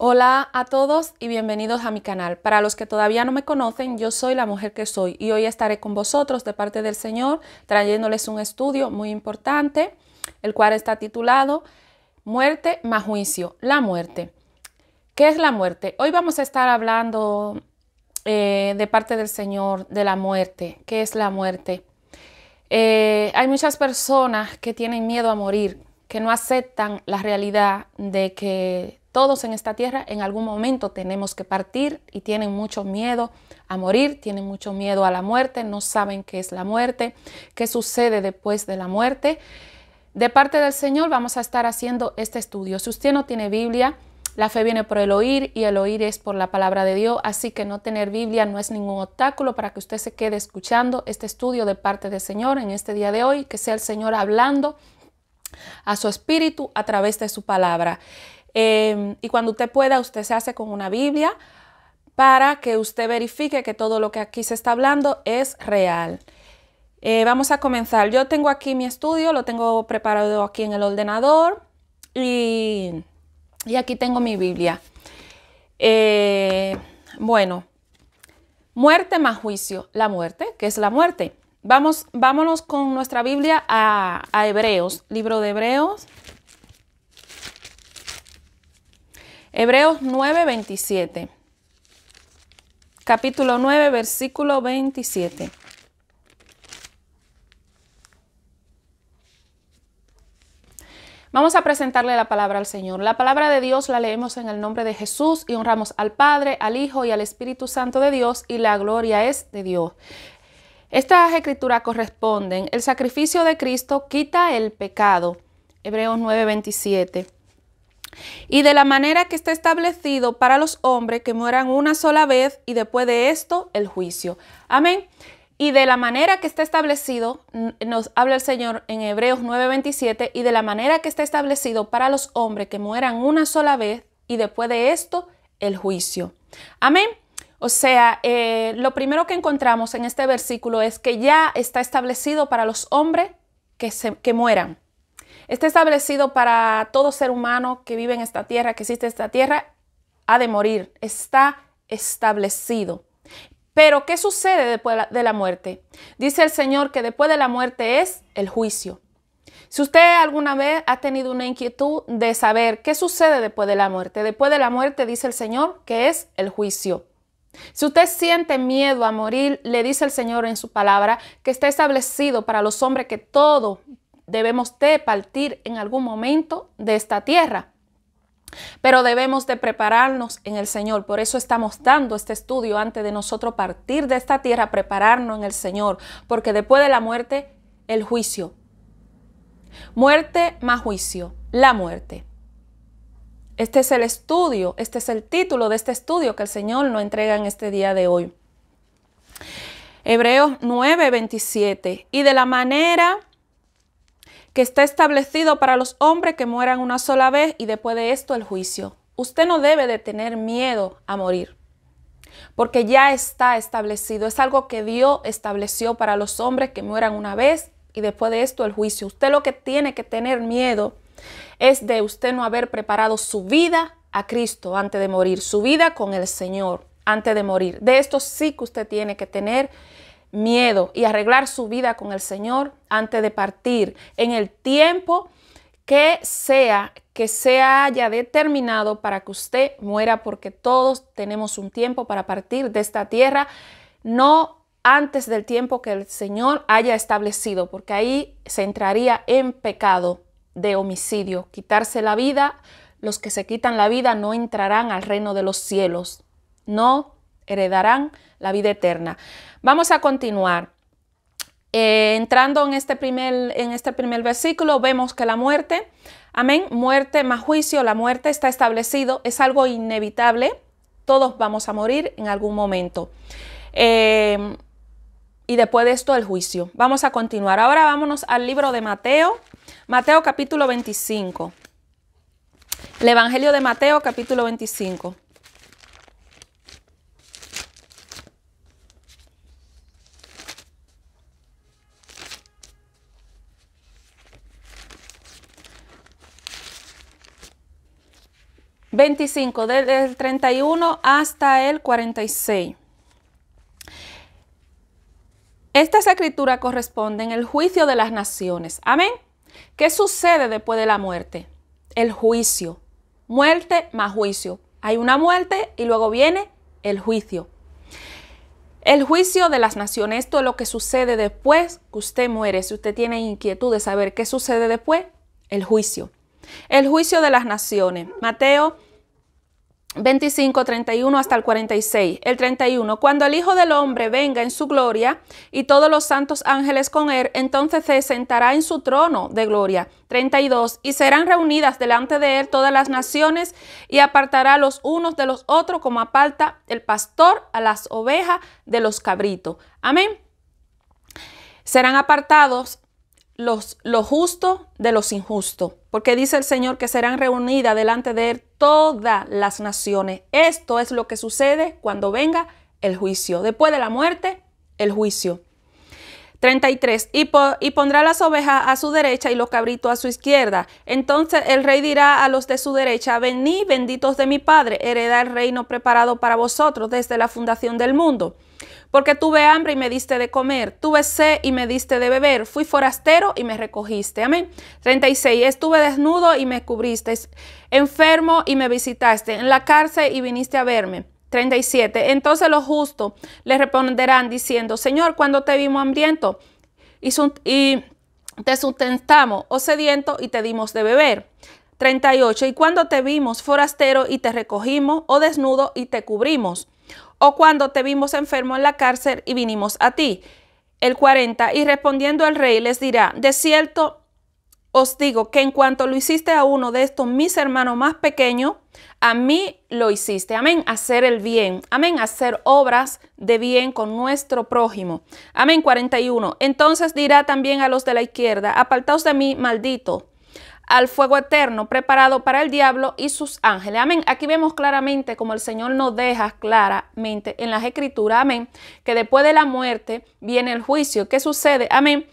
Hola a todos y bienvenidos a mi canal. Para los que todavía no me conocen, yo soy la mujer que soy y hoy estaré con vosotros de parte del Señor trayéndoles un estudio muy importante, el cual está titulado Muerte más juicio, la muerte. ¿Qué es la muerte? Hoy vamos a estar hablando eh, de parte del Señor de la muerte. ¿Qué es la muerte? Eh, hay muchas personas que tienen miedo a morir, que no aceptan la realidad de que todos en esta tierra en algún momento tenemos que partir y tienen mucho miedo a morir, tienen mucho miedo a la muerte, no saben qué es la muerte, qué sucede después de la muerte. De parte del Señor vamos a estar haciendo este estudio. Si usted no tiene Biblia, la fe viene por el oír y el oír es por la palabra de Dios, así que no tener Biblia no es ningún obstáculo para que usted se quede escuchando este estudio de parte del Señor en este día de hoy, que sea el Señor hablando a su espíritu a través de su palabra. Em, y cuando usted pueda, usted se hace con una Biblia para que usted verifique que todo lo que aquí se está hablando es real. Eh, vamos a comenzar. Yo tengo aquí mi estudio, lo tengo preparado aquí en el ordenador y, aquí tengo mi Biblia. Eh, bueno, muerte más juicio. La muerte, que es la muerte. Vamos, vámonos con nuestra Biblia a Hebreos, libro de Hebreos, Hebreos 9:27 Capítulo 9, versículo 27. Vamos a presentarle la palabra al Señor. La palabra de Dios la leemos en el nombre de Jesús y honramos al Padre, al Hijo y al Espíritu Santo de Dios y la gloria es de Dios. Estas escrituras corresponden. El sacrificio de Cristo quita el pecado. Hebreos 9:27 y de la manera que está establecido para los hombres que mueran una sola vez y después de esto el juicio. Amén. Y de la manera que está establecido, nos habla el Señor en Hebreos 9:27, y de la manera que está establecido para los hombres que mueran una sola vez y después de esto el juicio. Amén. O sea, eh, lo primero que encontramos en este versículo es que ya está establecido para los hombres que mueran. Está establecido para todo ser humano que vive en esta tierra, que existe en esta tierra, ha de morir. Está establecido. Pero, ¿qué sucede después de la muerte? Dice el Señor que después de la muerte es el juicio. Si usted alguna vez ha tenido una inquietud de saber qué sucede después de la muerte, después de la muerte dice el Señor que es el juicio. Si usted siente miedo a morir, le dice el Señor en su palabra que está establecido para los hombres que todo debemos de partir en algún momento de esta tierra. Pero debemos de prepararnos en el Señor. Por eso estamos dando este estudio antes de nosotros partir de esta tierra, prepararnos en el Señor. Porque después de la muerte, el juicio. Muerte más juicio, la muerte. Este es el estudio, este es el título de este estudio que el Señor nos entrega en este día de hoy. Hebreos 9, Y de la manera que está establecido para los hombres que mueran una sola vez y después de esto el juicio. Usted no debe de tener miedo a morir, porque ya está establecido. Es algo que Dios estableció para los hombres que mueran una vez y después de esto el juicio. Usted lo que tiene que tener miedo es de usted no haber preparado su vida a Cristo antes de morir, su vida con el Señor antes de morir. De esto sí que usted tiene que tener miedo y arreglar su vida con el Señor antes de partir en el tiempo que sea que se haya determinado para que usted muera, porque todos tenemos un tiempo para partir de esta tierra, no antes del tiempo que el Señor haya establecido, porque ahí se entraría en pecado de homicidio, quitarse la vida. Los que se quitan la vida no entrarán al reino de los cielos, no heredarán la vida eterna. Vamos a continuar. Eh, entrando en este, primer, en este primer versículo, vemos que la muerte, amén, muerte más juicio, la muerte está establecido, es algo inevitable, todos vamos a morir en algún momento. Em, y después de esto el juicio. Vamos a continuar. Ahora vámonos al libro de Mateo, Mateo capítulo 25. El Evangelio de Mateo capítulo 25. 25, desde el 31 hasta el 46. escritura corresponde en el juicio de las naciones. Amén. ¿Qué sucede después de la muerte? El juicio. Muerte más juicio. Hay una muerte y luego viene el juicio. El juicio de las naciones, esto es lo que sucede después que usted muere. Si usted tiene inquietud de saber qué sucede después, el juicio. El juicio de las naciones. Mateo 25, 31 hasta el 46. El 31, cuando el Hijo del Hombre venga en su gloria y todos los santos ángeles con él, entonces se sentará en su trono de gloria. 32, y serán reunidas delante de él todas las naciones y apartará los unos de los otros como aparta el pastor a las ovejas de los cabritos. Amén. Serán apartados los, los justos de los injustos. Porque dice el Señor que serán reunidas delante de Él todas las naciones. Esto es lo que sucede cuando venga el juicio. Después de la muerte, el juicio. 33. Y, y, pondrá las ovejas a su derecha y los cabritos a su izquierda. Entonces el rey dirá a los de su derecha, venid benditos de mi Padre, hereda el reino preparado para vosotros desde la fundación del mundo porque tuve hambre y me diste de comer, tuve sed y me diste de beber, fui forastero y me recogiste. Amén. 36. Estuve desnudo y me cubriste, enfermo y me visitaste, en la cárcel y viniste a verme. 37. Entonces los justos le responderán diciendo, Señor, cuando te vimos hambriento y, y te sustentamos o oh sediento y te dimos de beber. 38. Y cuando te vimos forastero y te recogimos o oh desnudo y te cubrimos o cuando te vimos enfermo en la cárcel y vinimos a ti. El 40, y respondiendo al rey les dirá, de cierto os digo que en cuanto lo hiciste a uno de estos mis hermanos más pequeños, a mí lo hiciste. Amén. Hacer el bien. Amén. Hacer obras de bien con nuestro prójimo. Amén. 41. Entonces dirá también a los de la izquierda, apartaos de mí, maldito al fuego eterno preparado para el diablo y sus ángeles. Amén. Aquí vemos claramente como el Señor nos deja claramente en las escrituras, amén, que después de la muerte viene el juicio. ¿Qué sucede? Amén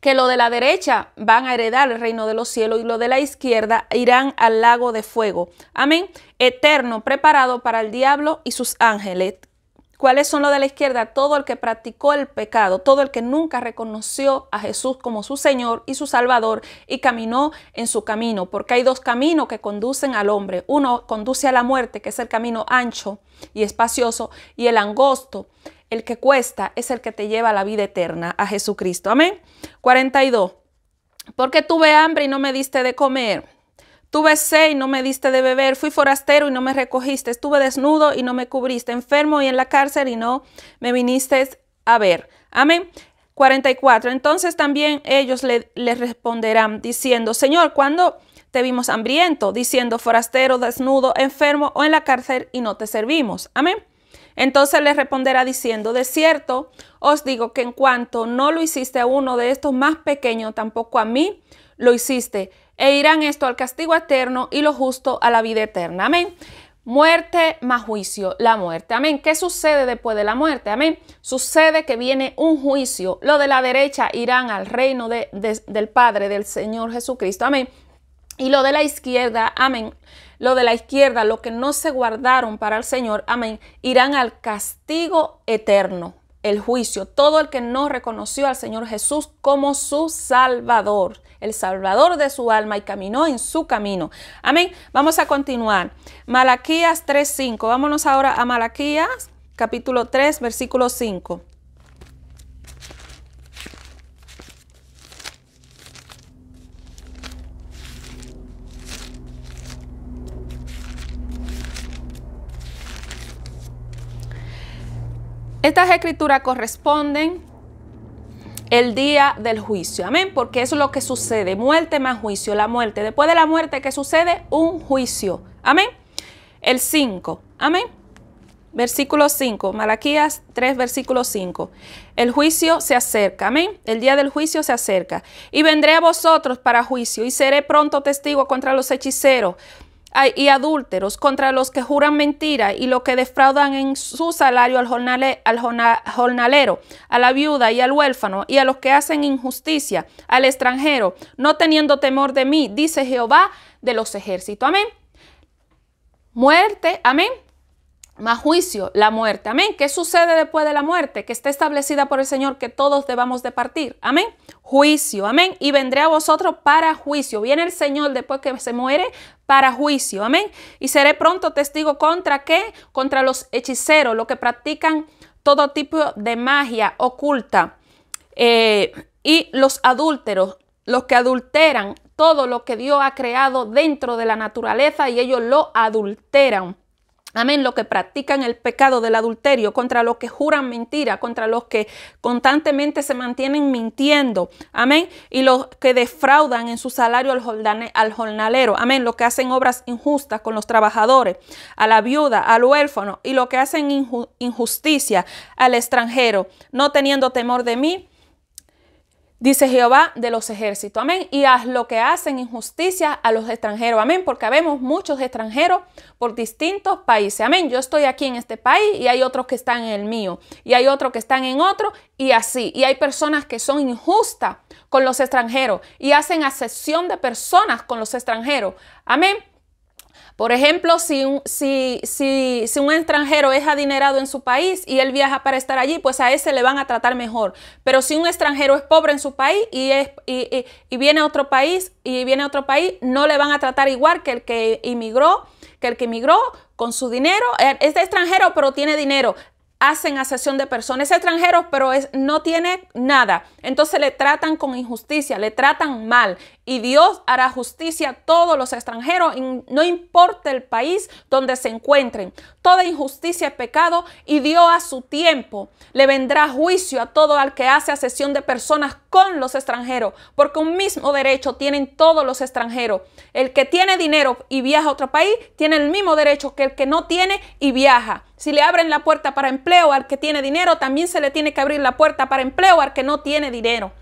que lo de la derecha van a heredar el reino de los cielos y lo de la izquierda irán al lago de fuego. Amén. Eterno, preparado para el diablo y sus ángeles. ¿Cuáles son los de la izquierda? Todo el que practicó el pecado, todo el que nunca reconoció a Jesús como su Señor y su Salvador y caminó en su camino, porque hay dos caminos que conducen al hombre. Uno conduce a la muerte, que es el camino ancho y espacioso, y el angosto, el que cuesta, es el que te lleva a la vida eterna, a Jesucristo. Amén. 42. Porque tuve hambre y no me diste de comer Tuve sed y no me diste de beber, fui forastero y no me recogiste, estuve desnudo y no me cubriste, enfermo y en la cárcel y no me viniste a ver. Amén. 44. Entonces también ellos le, responderán diciendo, Señor, ¿cuándo te vimos hambriento? Diciendo, forastero, desnudo, enfermo o en la cárcel y no te servimos. Amén. Entonces les responderá diciendo, de cierto, os digo que en cuanto no lo hiciste a uno de estos más pequeños, tampoco a mí lo hiciste, e irán esto al castigo eterno y lo justo a la vida eterna. Amén. Muerte más juicio, la muerte. Amén. ¿Qué sucede después de la muerte? Amén. Sucede que viene un juicio. Lo de la derecha irán al reino del Padre, del Señor Jesucristo. Amén. Y lo de la izquierda, amén. Lo de la izquierda, lo que no se guardaron para el Señor, amén, irán al castigo eterno el juicio, todo el que no reconoció al Señor Jesús como su Salvador el salvador de su alma y caminó en su camino. Amén. Vamos a continuar. Malaquías 3.5. Vámonos ahora a Malaquías capítulo 3, versículo 5. Estas escrituras corresponden el día del juicio. Amén, porque eso es lo que sucede. Muerte más juicio, la muerte. Después de la muerte, ¿qué sucede? Un juicio. Amén. El 5. Amén. Versículo 5, Malaquías 3, versículo 5. El juicio se acerca, amén. El día del juicio se acerca. Y vendré a vosotros para juicio y seré pronto testigo contra los hechiceros, y adúlteros, contra los que juran mentira y los que defraudan en su salario al, jornalero, a la viuda y al huérfano, y a los que hacen injusticia, al extranjero, no teniendo temor de mí, dice Jehová de los ejércitos. Amén. Muerte, amén más juicio, la muerte. Amén. ¿Qué sucede después de la muerte? Que está establecida por el Señor que todos debamos de partir. Amén. Juicio. Amén. Y vendré a vosotros para juicio. Viene el Señor después que se muere para juicio. Amén. Y seré pronto testigo contra qué? Contra los hechiceros, los que practican todo tipo de magia oculta. Eh, y los adúlteros, los que adulteran todo lo que Dios ha creado dentro de la naturaleza y ellos lo adulteran. Amén. Los que practican el pecado del adulterio, contra los que juran mentira, contra los que constantemente se mantienen mintiendo. Amén. Y los que defraudan en su salario al jornalero. Amén. Los que hacen obras injustas con los trabajadores, a la viuda, al huérfano y los que hacen injusticia al extranjero, no teniendo temor de mí dice Jehová de los ejércitos, amén, y haz lo que hacen injusticia a los extranjeros, amén, porque habemos muchos extranjeros por distintos países, amén, yo estoy aquí en este país y hay otros que están en el mío, y hay otros que están en otro, y así, y hay personas que son injustas con los extranjeros y hacen acepción de personas con los extranjeros, amén, por ejemplo, si un, si, un extranjero es adinerado en su país y él viaja para estar allí, pues a ese le van a tratar mejor. Pero si un extranjero es pobre en su país y, es, y, viene a otro país y viene a otro país, no le van a tratar igual que el que inmigró, que el que emigró con su dinero. Eh, es extranjero, pero tiene dinero hacen asesión de personas extranjeros, pero es, no tiene nada. Entonces le tratan con injusticia, le tratan mal y Dios hará justicia a todos los extranjeros, no importa el país donde se encuentren. Toda injusticia es pecado y Dios a su tiempo le vendrá juicio a todo al que hace asesión de personas con los extranjeros, porque un mismo derecho tienen todos los extranjeros. El que tiene dinero y viaja a otro país tiene el mismo derecho que el que no tiene y viaja. Si le abren la puerta para empleo al que tiene dinero, también se le tiene que abrir la puerta para empleo al que no tiene dinero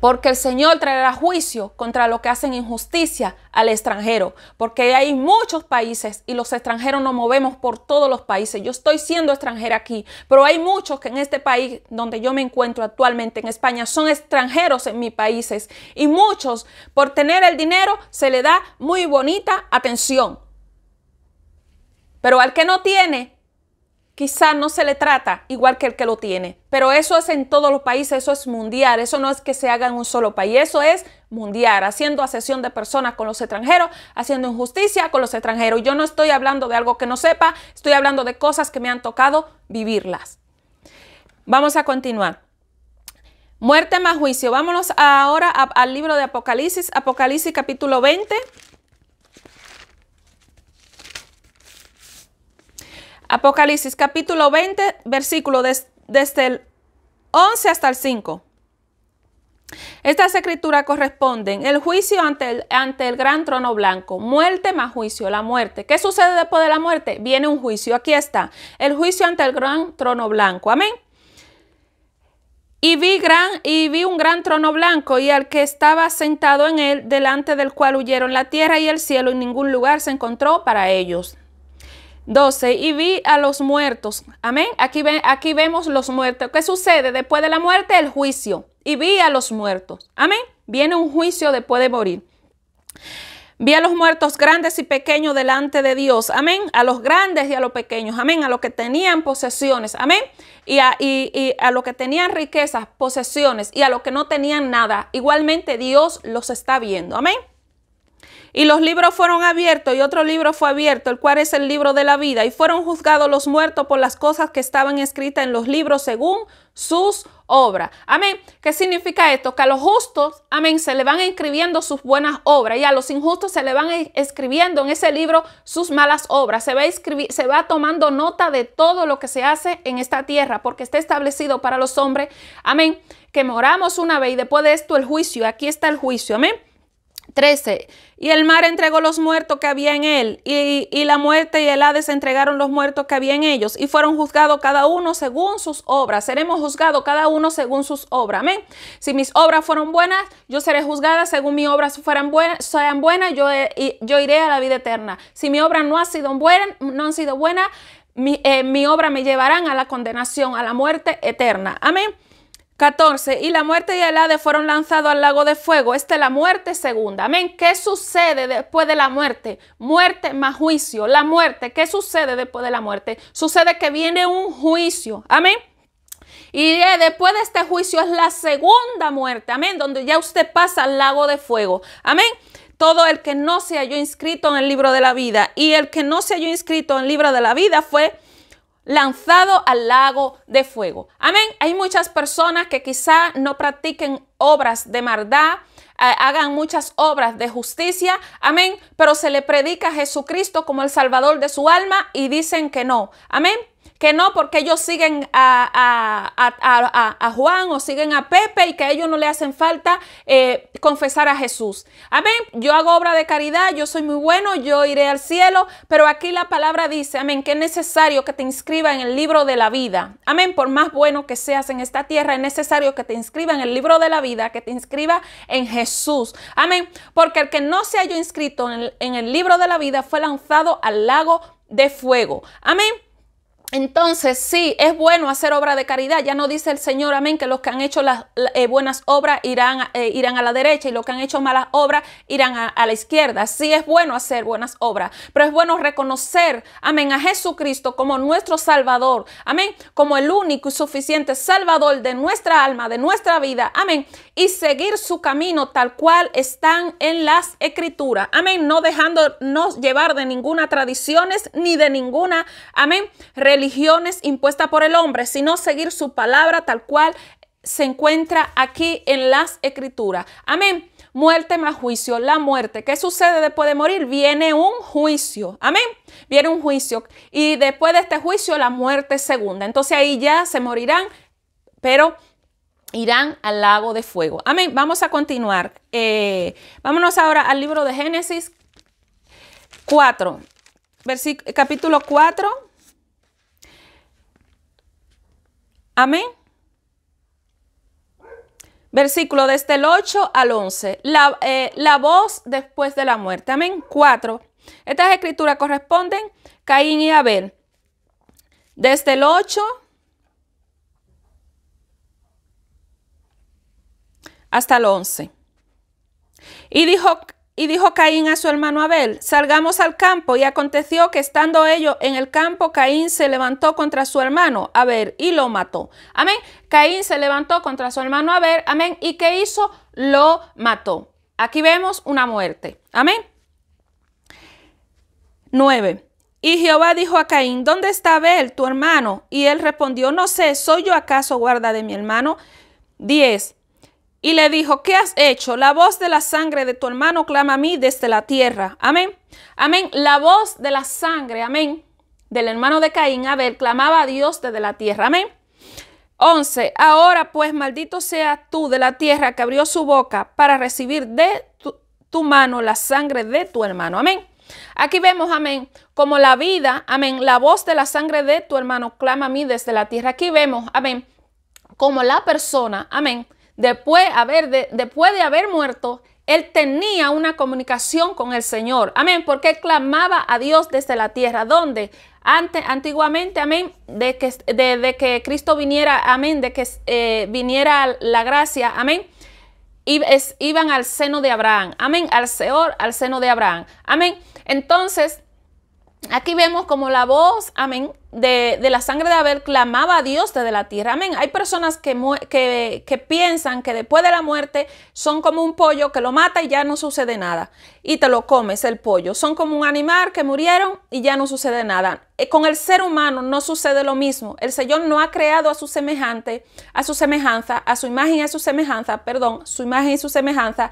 porque el Señor traerá juicio contra lo que hacen injusticia al extranjero, porque hay muchos países y los extranjeros nos movemos por todos los países. Yo estoy siendo extranjera aquí, pero hay muchos que en este país donde yo me encuentro actualmente, en España, son extranjeros en mis países y muchos por tener el dinero se le da muy bonita atención. Pero al que no tiene, quizá no se le trata igual que el que lo tiene. Pero eso es en todos los países, eso es mundial, eso no es que se haga en un solo país, eso es mundial, haciendo asesión de personas con los extranjeros, haciendo injusticia con los extranjeros. Yo no estoy hablando de algo que no sepa, estoy hablando de cosas que me han tocado vivirlas. Vamos a continuar. Muerte más juicio. Vámonos ahora al libro de Apocalipsis, Apocalipsis capítulo 20. Apocalipsis capítulo 20, versículo desde el 11 hasta el 5. Estas escrituras corresponden el juicio ante el, ante el gran trono blanco, muerte más juicio, la muerte. ¿Qué sucede después de la muerte? Viene un juicio, aquí está, el juicio ante el gran trono blanco, amén. Y vi, gran, y vi un gran trono blanco y al que estaba sentado en él, delante del cual huyeron la tierra y el cielo, y ningún lugar se encontró para ellos. 12. Y vi a los muertos. Amén. Aquí, aquí vemos los muertos. ¿Qué sucede? Después de la muerte, el juicio. Y vi a los muertos. Amén. Viene un juicio después de morir. Vi a los muertos grandes y pequeños delante de Dios. Amén. A los grandes y a los pequeños. Amén. A los que tenían posesiones. Amén. Y a, y a los que tenían riquezas, posesiones. Y a los que no tenían nada. Igualmente Dios los está viendo. Amén. Y los libros fueron abiertos y otro libro fue abierto, el cual es el libro de la vida. Y fueron juzgados los muertos por las cosas que estaban escritas en los libros según sus obras. Amén. ¿Qué significa esto? Que a los justos, amén, se le van escribiendo sus buenas obras y a los injustos se le van escribiendo en ese libro sus malas obras. Se va, se va tomando nota de todo lo que se hace en esta tierra porque está establecido para los hombres. Amén. Que moramos una vez y después de esto el juicio. Aquí está el juicio. Amén. 13. Y el mar entregó los muertos que había en él, y, la muerte y el Hades entregaron los muertos que había en ellos, y fueron juzgados cada uno según sus obras. Seremos juzgados cada uno según sus obras. Amén. Si mis obras fueron buenas, yo seré juzgada según mis obras fueran buenas, sean buenas, yo, yo iré a la vida eterna. Si mi obra no ha sido buena, no han sido buenas, mi, eh, mi obra me llevarán a la condenación, a la muerte eterna. Amén. 14. Y la muerte y el Hades fueron lanzados al lago de fuego. Esta es la muerte segunda. Amén. ¿Qué sucede después de la muerte? Muerte más juicio. La muerte. ¿Qué sucede después de la muerte? Sucede que viene un juicio. Amén. Y eh, después de este juicio es la segunda muerte. Amén. Donde ya usted pasa al lago de fuego. Amén todo el que no se halló inscrito en el libro de la vida. Y el que no se halló inscrito en el libro de la vida fue lanzado al lago de fuego. Amén. Hay muchas personas que quizá no practiquen obras de maldad, eh, hagan muchas obras de justicia, amén, pero se le predica a Jesucristo como el Salvador de su alma y dicen que no, amén, que no, porque ellos siguen a, Juan o siguen a Pepe y que a ellos no le hacen falta eh, confesar a Jesús. Amén. Yo hago obra de caridad, yo soy muy bueno, yo iré al cielo, pero aquí la palabra dice, amén, que es necesario que te inscriba en el libro de la vida. Amén. Por más bueno que seas en esta tierra, es necesario que te inscriba en el libro de la vida, que te inscriba en Jesús. Amén. Porque el que no se haya inscrito en el libro de la vida fue lanzado al lago de fuego. Amén. Entonces, sí, es bueno hacer obra de caridad. Ya no dice el Señor, amén, que los que han hecho las eh, buenas obras irán, eh, irán, a la derecha y los que han hecho malas obras irán a, la izquierda. Sí, es bueno hacer buenas obras, pero es bueno reconocer, amén, a Jesucristo como nuestro Salvador, amén, como el único y suficiente Salvador de nuestra alma, de nuestra vida, amén, y seguir su camino tal cual están en las Escrituras, amén, no dejándonos llevar de ninguna tradiciones ni de ninguna, amén, religiones impuestas por el hombre, sino seguir su palabra tal cual se encuentra aquí en las escrituras. Amén. Muerte más juicio, la muerte. ¿Qué sucede después de morir? Viene un juicio. Amén. Viene un juicio. Y después de este juicio, la muerte segunda. Entonces ahí ya se morirán, pero irán al lago de fuego. Amén. Vamos a continuar. Eh, vámonos ahora al libro de Génesis 4, capítulo 4, Amén. Versículo desde este, el 8 al 11. La, eh, la voz después de la muerte. Amén. 4. Estas escrituras corresponden Caín y Abel. Desde este, el 8 hasta el 11. Y dijo y dijo Caín a su hermano Abel, salgamos al campo. Y aconteció que estando ellos en el campo, Caín se levantó contra su hermano Abel y lo mató. Amén. Caín se levantó contra su hermano Abel. Amén. ¿Y qué hizo? Lo mató. Aquí vemos una muerte. Amén. 9. Y Jehová dijo a Caín, ¿dónde está Abel, tu hermano? Y él respondió, no sé, ¿soy yo acaso guarda de mi hermano? 10 y le dijo, ¿qué has hecho? La voz de la sangre de tu hermano clama a mí desde la tierra. Amén. Amén. La voz de la sangre, amén, del hermano de Caín, ver, clamaba a Dios desde la tierra. Amén. Once. Ahora pues maldito sea tú de la tierra que abrió su boca para recibir de tu mano la sangre de tu hermano. Amén. Aquí vemos, amén, como la vida, amén, la voz de la sangre de tu hermano clama a mí desde la tierra. Aquí vemos, amén, como la persona, amén, después, de, haber muerto, él tenía una comunicación con el Señor. Amén. Porque clamaba a Dios desde la tierra. ¿Dónde? Ante, antiguamente, amén, de que, Cristo viniera, amén, de que eh, viniera la gracia, amén. iban al seno de Abraham. Amén. Al Señor, al seno de Abraham. Amén. Entonces, Aquí vemos como la voz, amén, de, la sangre de Abel clamaba a Dios desde la tierra. Amén. Hay personas que, piensan que después de la muerte son como un pollo que lo mata y ya no sucede nada. Y te lo comes el pollo. Son como un animal que murieron y ya no sucede nada. Eh, con el ser humano no sucede lo mismo. El Señor no ha creado a su semejante, a su semejanza, a su imagen y a su semejanza, perdón, su imagen y su semejanza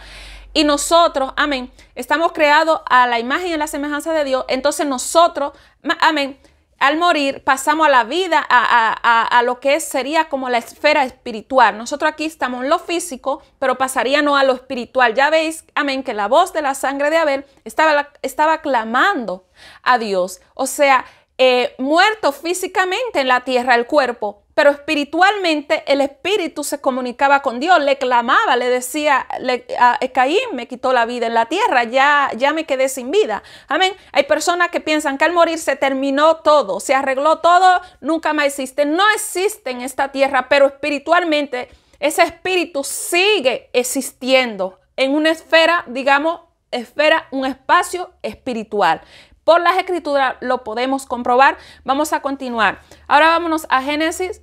y nosotros, amén, estamos creados a la imagen y a la semejanza de Dios, entonces nosotros, amén, al morir pasamos a la vida, a, lo que sería como la esfera espiritual. Nosotros aquí estamos en lo físico, pero pasaríamos a lo espiritual. Ya veis, amén, que la voz de la sangre de Abel estaba, estaba clamando a Dios. O sea, eh, muerto físicamente en la tierra el cuerpo, pero espiritualmente el espíritu se comunicaba con Dios, le clamaba, le decía, le, a, ah, Caín me quitó la vida en la tierra, ya, ya me quedé sin vida. Amén. Hay personas que piensan que al morir se terminó todo, se arregló todo, nunca más existe. No existe en esta tierra, pero espiritualmente ese espíritu sigue existiendo en una esfera, digamos, esfera, un espacio espiritual. Por las escrituras lo podemos comprobar. Vamos a continuar. Ahora vámonos a Génesis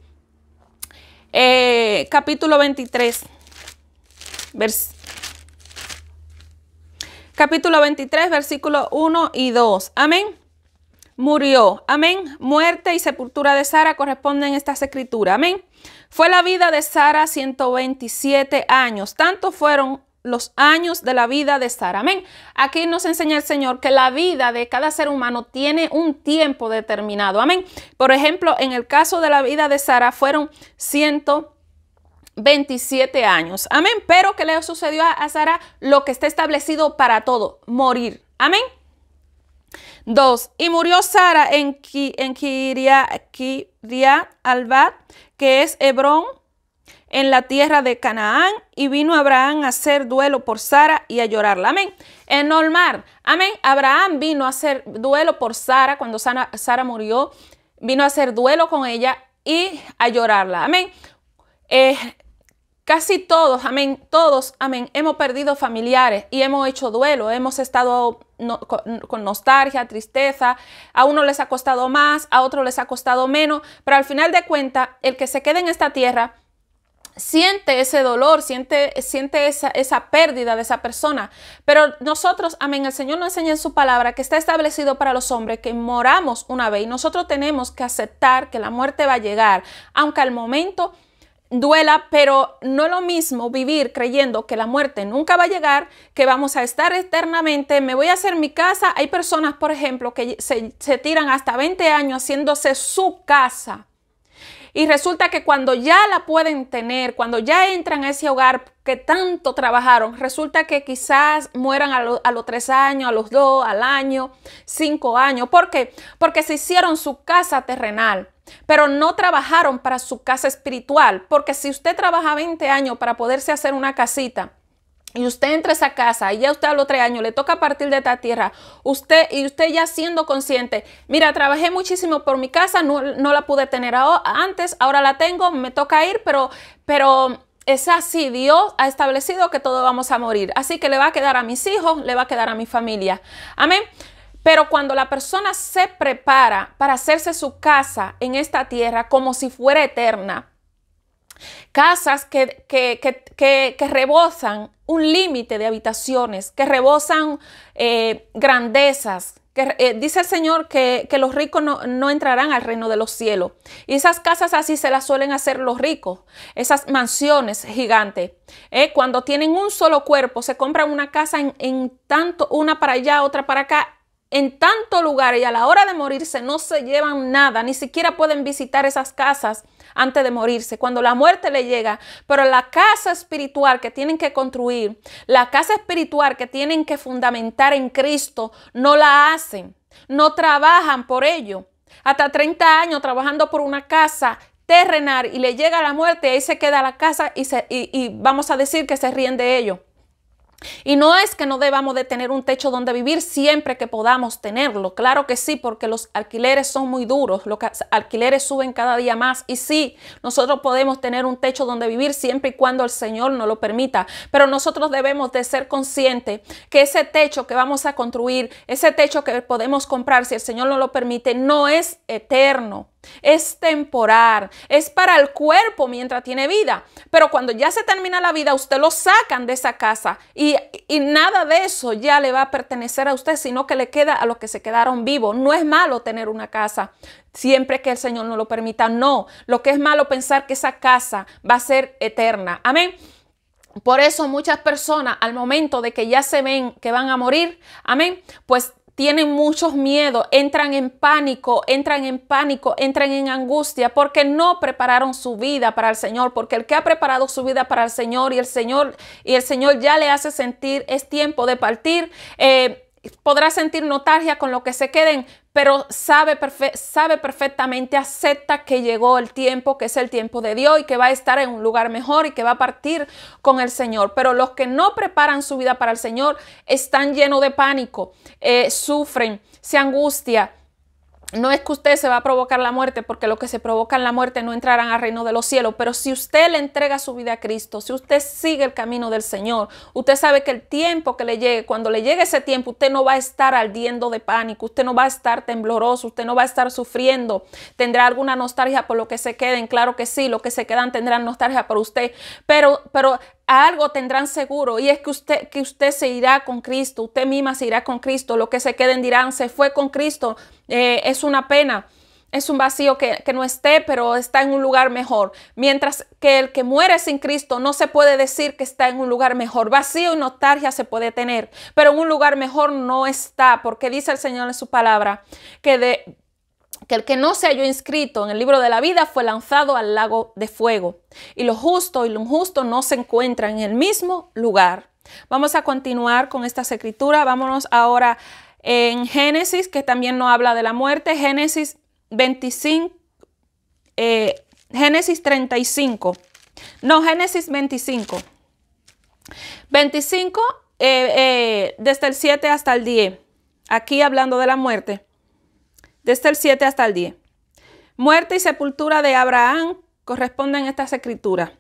eh, capítulo 23. capítulo 23, versículos 1 y 2. Amén. Murió. Amén. Muerte y sepultura de Sara corresponden a estas escrituras. Amén. Fue la vida de Sara 127 años. Tanto fueron los años de la vida de Sara. Amén. Aquí nos enseña el Señor que la vida de cada ser humano tiene un tiempo determinado. Amén. Por ejemplo, en el caso de la vida de Sara fueron 127 años. Amén. Pero que le sucedió a Sara lo que está establecido para todo, morir. Amén. Dos, y murió Sara en, en Kiria, Kiria Albat, que es Hebrón, en la tierra de Canaán y vino Abraham a hacer duelo por Sara y a llorarla. Amén. En Olmar, amén. Abraham vino a hacer duelo por Sara cuando Sara, murió, vino a hacer duelo con ella y a llorarla. Amén. Eh, casi todos, amén, todos, amén, hemos perdido familiares y hemos hecho duelo, hemos estado con, nostalgia, tristeza, a uno les ha costado más, a otro les ha costado menos, pero al final de cuentas, el que se quede en esta tierra siente ese dolor, siente, siente esa, pérdida de esa persona. Pero nosotros, amén, el Señor nos enseña en su palabra que está establecido para los hombres que moramos una vez y nosotros tenemos que aceptar que la muerte va a llegar, aunque al momento duela, pero no es lo mismo vivir creyendo que la muerte nunca va a llegar, que vamos a estar eternamente, me voy a hacer mi casa. Hay personas, por ejemplo, que se, se tiran hasta 20 años haciéndose su casa y resulta que cuando ya la pueden tener, cuando ya entran a ese hogar que tanto trabajaron, resulta que quizás mueran a, los tres años, a los dos, al año, cinco años. ¿Por qué? Porque se hicieron su casa terrenal pero no trabajaron para su casa espiritual, porque si usted trabaja 20 años para poderse hacer una casita, y usted entra a esa casa y ya usted a los tres años le toca partir de esta tierra, usted y usted ya siendo consciente, mira, trabajé muchísimo por mi casa, no, no la pude tener antes, ahora la tengo, me toca ir, pero, pero es así, Dios ha establecido que todos vamos a morir, así que le va a quedar a mis hijos, le va a quedar a mi familia. Amén. Pero cuando la persona se prepara para hacerse su casa en esta tierra como si fuera eterna, Casas que, rebosan un límite de habitaciones, que rebosan eh, grandezas, que, eh, dice el Señor que, los ricos no, entrarán al reino de los cielos. Y esas casas así se las suelen hacer los ricos, esas mansiones gigantes. Eh, cuando tienen un solo cuerpo, se compran una casa en, en tanto, una para allá, otra para acá, en tanto lugar y a la hora de morirse no se llevan nada, ni siquiera pueden visitar esas casas antes de morirse, cuando la muerte le llega. Pero la casa espiritual que tienen que construir, la casa espiritual que tienen que fundamentar en Cristo, no la hacen, no trabajan por ello. Hasta 30 años trabajando por una casa terrenal y le llega la muerte, ahí se queda la casa y, se, y vamos a decir que se ríen de ello. Y no es que no debamos de tener un techo donde vivir siempre que podamos tenerlo. Claro que sí, porque los alquileres son muy duros, los alquileres suben cada día más. Y sí, nosotros podemos tener un techo donde vivir siempre y cuando el Señor nos lo permita. Pero nosotros debemos de ser conscientes que ese techo que vamos a construir, ese techo que podemos comprar si el Señor nos lo permite, no es eterno es temporal, es para el cuerpo mientras tiene vida. Pero cuando ya se termina la vida, usted lo sacan de esa casa y, y, nada de eso ya le va a pertenecer a usted, sino que le queda a los que se quedaron vivos. No es malo tener una casa, siempre que el Señor no lo permita. No, lo que es malo pensar que esa casa va a ser eterna. Amén. Por eso muchas personas al momento de que ya se ven que van a morir, amén, pues tienen muchos miedos, entran en pánico, entran en pánico, entran en angustia porque no prepararon su vida para el Señor, porque el que ha preparado su vida para el Señor y el Señor y el Señor ya le hace sentir es tiempo de partir. Eh, podrá sentir nostalgia con lo que se queden, pero sabe, sabe perfectamente, acepta que llegó el tiempo, que es el tiempo de Dios y que va a estar en un lugar mejor y que va a partir con el Señor. Pero los que no preparan su vida para el Señor están llenos de pánico, eh, sufren, se angustian no es que usted se va a provocar la muerte, porque lo que se provoca en la muerte no entrarán al reino de los cielos, pero si usted le entrega su vida a Cristo, si usted sigue el camino del Señor, usted sabe que el tiempo que le llegue, cuando le llegue ese tiempo, usted no va a estar ardiendo de pánico, usted no va a estar tembloroso, usted no va a estar sufriendo, tendrá alguna nostalgia por lo que se queden, claro que sí, los que se quedan tendrán nostalgia por usted, pero, pero algo tendrán seguro y es que usted, que usted se irá con Cristo, usted misma se irá con Cristo, lo que se queden dirán, se fue con Cristo, eh, es una pena, es un vacío que, que, no esté, pero está en un lugar mejor. Mientras que el que muere sin Cristo no se puede decir que está en un lugar mejor. Vacío y nostalgia se puede tener, pero en un lugar mejor no está, porque dice el Señor en su palabra que de, que el que no se halló inscrito en el libro de la vida fue lanzado al lago de fuego, y lo justo y lo injusto no se encuentran en el mismo lugar. Vamos a continuar con esta escritura. vámonos ahora en Génesis, que también no habla de la muerte, Génesis 25, eh, Génesis 35, no, Génesis 25, 25 eh, eh, desde el 7 hasta el 10, aquí hablando de la muerte desde este el 7 hasta el 10. Muerte y sepultura de Abraham corresponden a estas escrituras.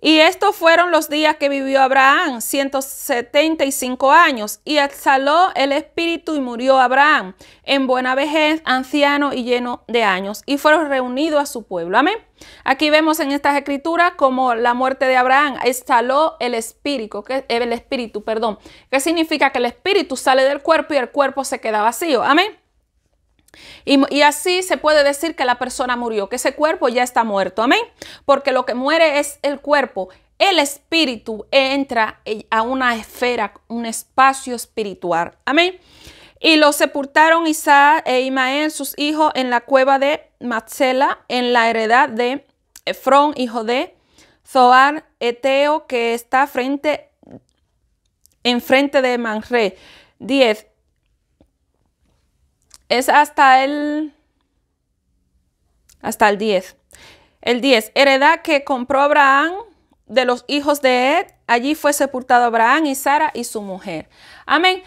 Y estos fueron los días que vivió Abraham, 175 años, y exhaló el espíritu y murió Abraham en buena vejez, anciano y lleno de años, y fueron reunidos a su pueblo. Amén. Aquí vemos en estas escrituras como la muerte de Abraham exhaló el espíritu, que, el espíritu, perdón, que significa que el espíritu sale del cuerpo y el cuerpo se queda vacío. Amén. Y, así se puede decir que la persona murió, que ese cuerpo ya está muerto, amén. Porque lo que muere es el cuerpo. El espíritu entra e, a una esfera, un espacio espiritual, amén. Y lo sepultaron Isaac e Imael, sus hijos, en la cueva de Matzela, en la heredad de Efrón, hijo de Zoar, Eteo, que está frente, enfrente de Manre. 10. Es hasta el, hasta el 10. El 10, heredad que compró Abraham de los hijos de Ed. Allí fue sepultado Abraham y Sara y su mujer. Amén.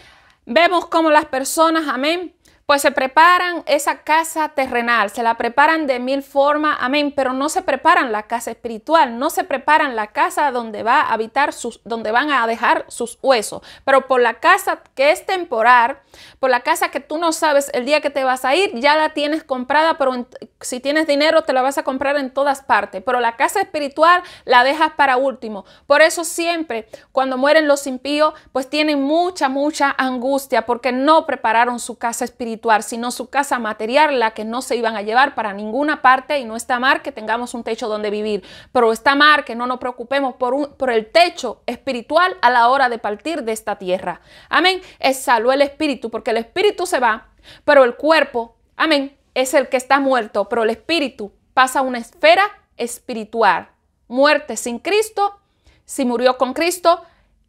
Vemos cómo las personas, amén, pues se preparan esa casa terrenal, se la preparan de mil formas, amén, pero no se preparan la casa espiritual, no se preparan la casa donde va a habitar sus, donde van a dejar sus huesos. Pero por la casa que es temporal, por la casa que tú no sabes el día que te vas a ir, ya la tienes comprada, pero si tienes dinero te la vas a comprar en todas partes. Pero la casa espiritual la dejas para último. Por eso siempre cuando mueren los impíos, pues tienen mucha, mucha angustia porque no prepararon su casa espiritual sino su casa material, la que no se iban a llevar para ninguna parte y no está mal que tengamos un techo donde vivir, pero está mal que no nos preocupemos por, por el techo espiritual a la hora de partir de esta tierra. Amén. Es salvo el espíritu, porque el espíritu se va, pero el cuerpo, amén, es el que está muerto, pero el espíritu pasa a una esfera espiritual. Muerte sin Cristo, si murió con Cristo,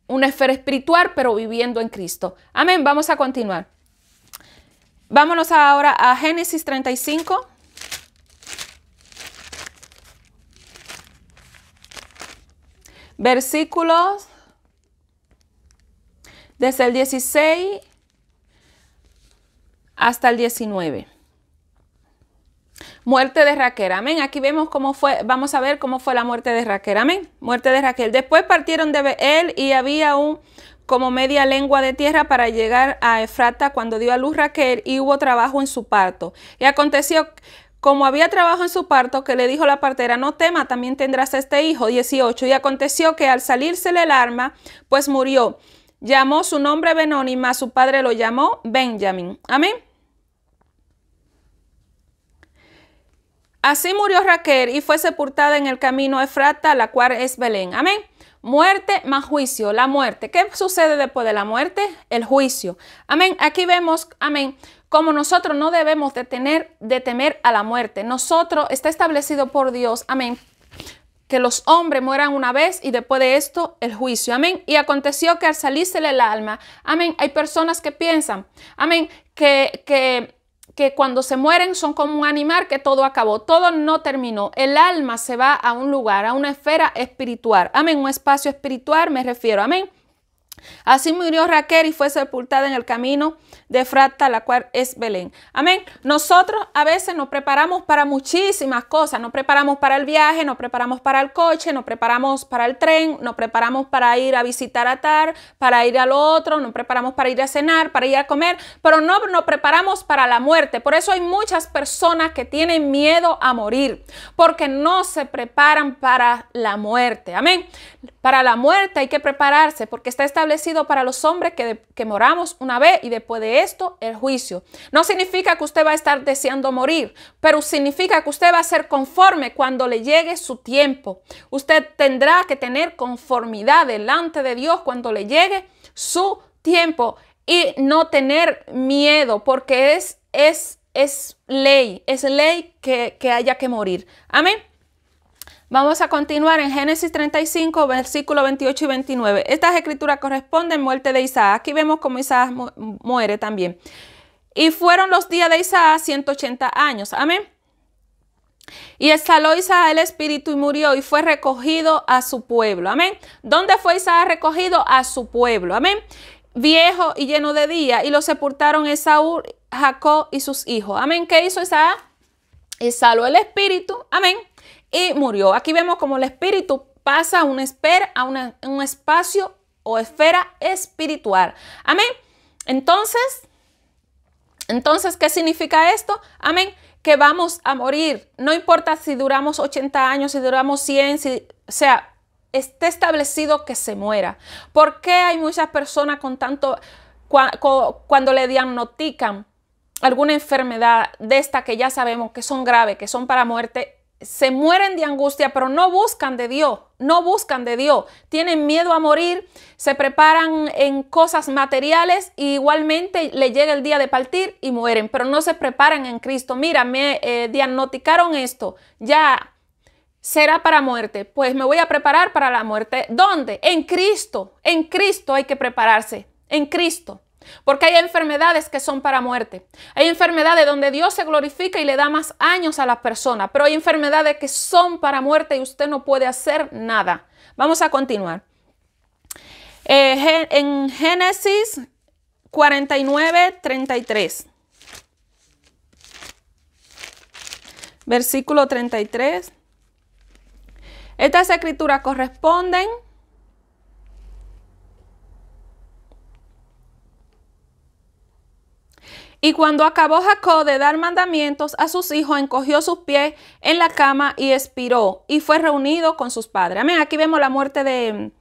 una esfera espiritual, pero viviendo en Cristo. Amén, vamos a continuar. Vámonos ahora a Génesis 35. Versículos desde el 16 hasta el 19. Muerte de Raquel, amén. Aquí vemos cómo fue, vamos a ver cómo fue la muerte de Raquel, amén. Muerte de Raquel. Después partieron de él y había un como media lengua de tierra para llegar a Efrata cuando dio a luz Raquel y hubo trabajo en su parto. Y aconteció, como había trabajo en su parto, que le dijo la partera, no tema, también tendrás este hijo, 18. Y aconteció que al salírsele el arma, pues murió. Llamó su nombre benónima, su padre lo llamó Benjamín. Amén. Así murió Raquel y fue sepultada en el camino a Efrata, la cual es Belén. Amén. Muerte más juicio, la muerte. ¿Qué sucede después de la muerte? El juicio. Amén. Aquí vemos, amén, como nosotros no debemos de, tener, de temer a la muerte. Nosotros está establecido por Dios, amén, que los hombres mueran una vez y después de esto el juicio. Amén. Y aconteció que al salirse el alma, amén, hay personas que piensan, amén, que, que que cuando se mueren son como un animal que todo acabó, todo no terminó. El alma se va a un lugar, a una esfera espiritual. Amén, un espacio espiritual me refiero. Amén. Así murió Raquel y fue sepultada en el camino de Fratta, la cual es Belén. Amén. Nosotros a veces nos preparamos para muchísimas cosas. Nos preparamos para el viaje, nos preparamos para el coche, nos preparamos para el tren, nos preparamos para ir a visitar a Tar, para ir al otro, nos preparamos para ir a cenar, para ir a comer, pero no nos preparamos para la muerte. Por eso hay muchas personas que tienen miedo a morir, porque no se preparan para la muerte. Amén. Para la muerte hay que prepararse porque está establecido sido para los hombres que, moramos una vez y después de esto el juicio. No significa que usted va a estar deseando morir, pero significa que usted va a ser conforme cuando le llegue su tiempo. Usted tendrá que tener conformidad delante de Dios cuando le llegue su tiempo y no tener miedo porque es, es, es ley, es ley que haya que morir. Amén. Vamos a continuar en Génesis 35, versículos 28 y 29. Estas escrituras corresponden a muerte de Isaac. Aquí vemos cómo Isaac muere también. Y fueron los días de Isaac 180 años. Amén. Y exhaló Isaac el espíritu y murió y fue recogido a su pueblo. Amén. ¿Dónde fue Isaac recogido? A su pueblo. Amén. Viejo y lleno de día. Y lo sepultaron Esaú, Jacob y sus hijos. Amén. ¿Qué hizo Isaac? Exhaló el espíritu. Amén y murió. Aquí vemos como el espíritu pasa a una a un espacio o esfera espiritual. Amén. Entonces, entonces, ¿qué significa esto? Amén. Que vamos a morir. No importa si duramos 80 años, si duramos 100, o sea, esté establecido que se muera. ¿Por qué hay muchas personas con tanto, cuando, cuando le diagnostican alguna enfermedad de esta que ya sabemos que son graves, que son para muerte se mueren de angustia, pero no buscan de Dios, no buscan de Dios. Tienen miedo a morir, se preparan en cosas materiales y igualmente le llega el día de partir y mueren, pero no se preparan en Cristo. Mira, me eh, diagnosticaron esto, ya será para muerte. Pues me voy a preparar para la muerte. ¿Dónde? En Cristo. En Cristo hay que prepararse. En Cristo. Porque hay enfermedades que son para muerte. Hay enfermedades donde Dios se glorifica y le da más años a las personas, pero hay enfermedades que son para muerte y usted no puede hacer nada. Vamos a continuar. Eh, en Génesis 49, 33. Versículo 33. Estas escrituras corresponden Y cuando acabó Jacob de dar mandamientos a sus hijos, encogió sus pies en la cama y expiró y fue reunido con sus padres. Amén. Aquí vemos la muerte de,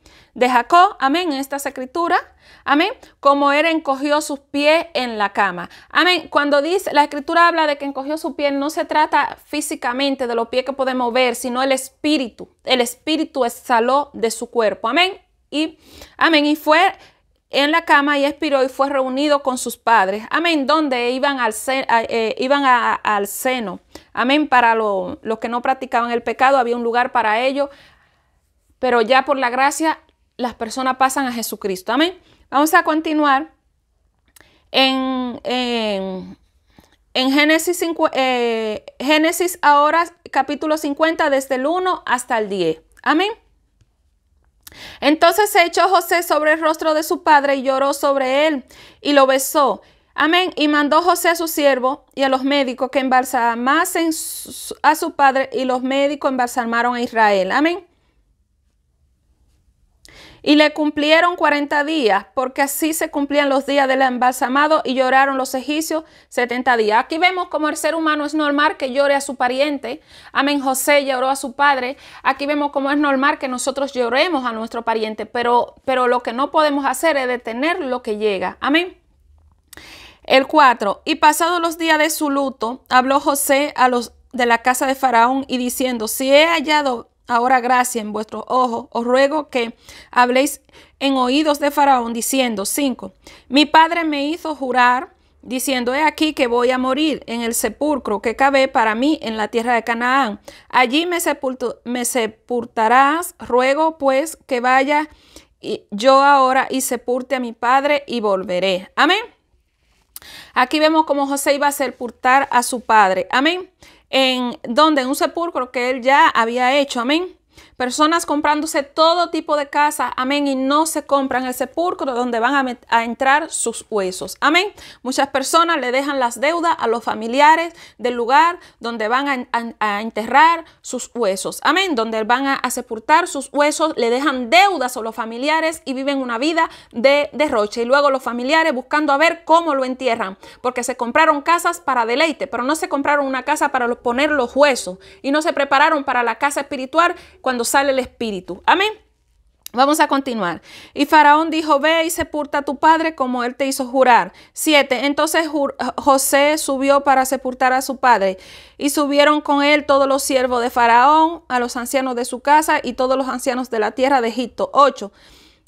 Jacob. Amén. En esta escritura. Amén. Como era encogió sus pies en la cama. Amén. Cuando dice, la escritura habla de que encogió su pies, no se trata físicamente de los pies que podemos ver, sino el espíritu. El espíritu exhaló de su cuerpo. Amén. Y amén. Y fue en la cama y expiró y fue reunido con sus padres. Amén, donde iban al, eh, iban al seno. Amén, para los que no practicaban el pecado había un lugar para ellos, pero ya por la gracia las personas pasan a Jesucristo. Amén. Vamos a continuar en, en, Génesis, 5, eh, Génesis ahora capítulo 50 desde el 1 hasta el 10. Amén. Entonces se echó José sobre el rostro de su padre y lloró sobre él y lo besó. Amén. Y mandó José a su siervo y a los médicos que embalsamasen a su padre y los médicos embalsamaron a Israel. Amén. Y le cumplieron 40 días, porque así se cumplían los días del embalsamado y lloraron los egipcios 70 días. Aquí vemos como el ser humano es normal que llore a su pariente. Amén, José lloró a su padre. Aquí vemos como es normal que nosotros lloremos a nuestro pariente, pero, pero lo que no podemos hacer es detener lo que llega. Amén. El 4. Y pasados los días de su luto, habló José a los de la casa de Faraón y diciendo, si he hallado ahora gracia en vuestros ojos, os ruego que habléis en oídos de Faraón diciendo, 5, mi padre me hizo jurar diciendo, he aquí que voy a morir en el sepulcro que cabe para mí en la tierra de Canaán. Allí me, sepultarás, ruego pues que vaya yo ahora y sepulte a mi padre y volveré. Amén. Aquí vemos cómo José iba a sepultar a su padre. Amén en donde en un sepulcro que él ya había hecho, amén. Personas comprándose todo tipo de casa, amén, y no se compran el sepulcro donde van a, entrar sus huesos, amén. Muchas personas le dejan las deudas a los familiares del lugar donde van a, enterrar sus huesos, amén, donde van a, sepultar sus huesos, le dejan deudas a los familiares y viven una vida de derroche. Y luego los familiares buscando a ver cómo lo entierran, porque se compraron casas para deleite, pero no se compraron una casa para poner los huesos y no se prepararon para la casa espiritual cuando sale el espíritu. Amén. Vamos a continuar. Y Faraón dijo, ve y sepulta a tu padre como él te hizo jurar. Siete. Entonces José subió para sepultar a su padre. Y subieron con él todos los siervos de Faraón, a los ancianos de su casa y todos los ancianos de la tierra de Egipto. Ocho.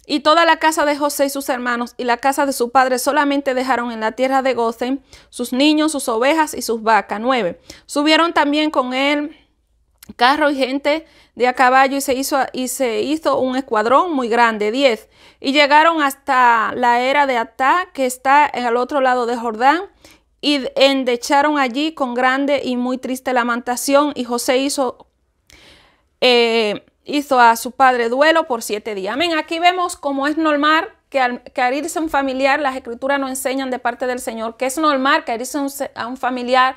Y toda la casa de José y sus hermanos y la casa de su padre solamente dejaron en la tierra de Gozen sus niños, sus ovejas y sus vacas. Nueve. Subieron también con él carro y gente de a caballo y se hizo, y se hizo un escuadrón muy grande, 10, y llegaron hasta la era de Ata que está en el otro lado de Jordán, y endecharon allí con grande y muy triste lamentación, y José hizo, eh, hizo a su padre duelo por siete días. Amén, aquí vemos como es normal que al, irse un familiar, las escrituras nos enseñan de parte del Señor que es normal que al irse a un familiar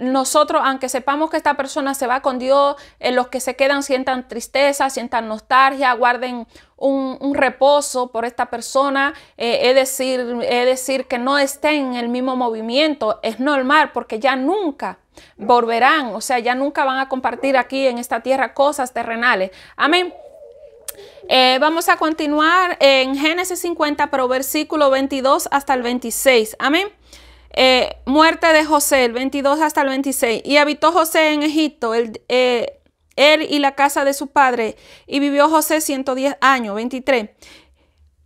nosotros, aunque sepamos que esta persona se va con Dios, eh, los que se quedan sientan tristeza, sientan nostalgia, guarden un, reposo por esta persona, eh, es, decir, es decir, que no estén en el mismo movimiento, es normal porque ya nunca volverán, o sea, ya nunca van a compartir aquí en esta tierra cosas terrenales. Amén. Eh, vamos a continuar en Génesis 50, pero versículo 22 hasta el 26. Amén. Eh, muerte de José, el 22 hasta el 26. Y habitó José en Egipto, el, eh, él y la casa de su padre. Y vivió José 110 años, 23.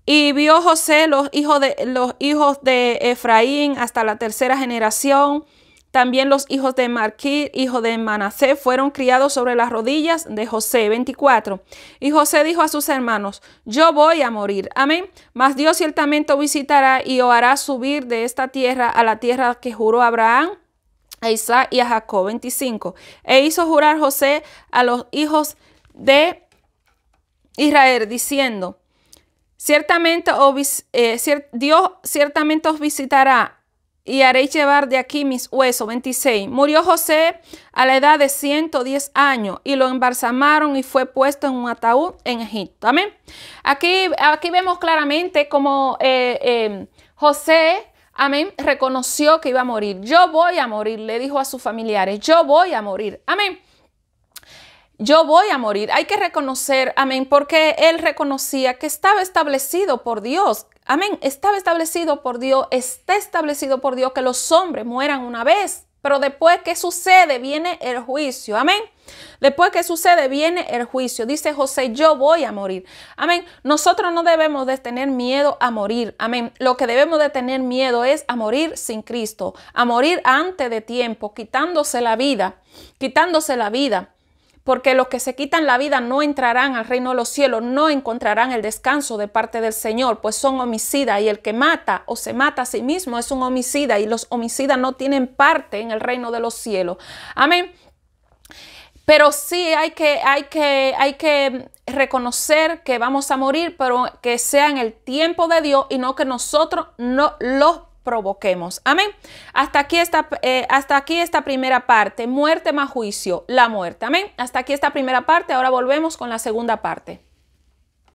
Y vio José los hijos de, los hijos de Efraín hasta la tercera generación. También los hijos de Marquir, hijo de Manasé, fueron criados sobre las rodillas de José. 24. Y José dijo a sus hermanos, yo voy a morir. Amén. Mas Dios ciertamente visitará y os hará subir de esta tierra a la tierra que juró Abraham a Isaac y a Jacob. 25. E hizo jurar José a los hijos de Israel, diciendo, ciertamente eh, Dios ciertamente os visitará y haréis llevar de aquí mis huesos. 26. Murió José a la edad de 110 años y lo embalsamaron y fue puesto en un ataúd en Egipto. Amén. Aquí, aquí vemos claramente cómo eh, em, José Amén. Reconoció que iba a morir. Yo voy a morir, le dijo a sus familiares. Yo voy a morir. Amén. Yo voy a morir. Hay que reconocer, amén, porque él reconocía que estaba establecido por Dios Amén. Estaba establecido por Dios, está establecido por Dios que los hombres mueran una vez. Pero después, que sucede? Viene el juicio. Amén. Después que sucede, viene el juicio. Dice José, yo voy a morir. Amén. Nosotros no debemos de tener miedo a morir. Amén. Lo que debemos de tener miedo es a morir sin Cristo, a morir antes de tiempo, quitándose la vida, quitándose la vida porque los que se quitan la vida no entrarán al reino de los cielos, no encontrarán el descanso de parte del Señor, pues son homicidas y el que mata o se mata a sí mismo es un homicida y los homicidas no tienen parte en el reino de los cielos. Amén. Pero sí hay que, hay que, hay que reconocer que vamos a morir, pero que sea en el tiempo de Dios y no que nosotros no los provoquemos. Amén. Hasta aquí, esta, eh, hasta aquí esta primera parte. Muerte más juicio, la muerte. Amén. Hasta aquí esta primera parte. Ahora volvemos con la segunda parte.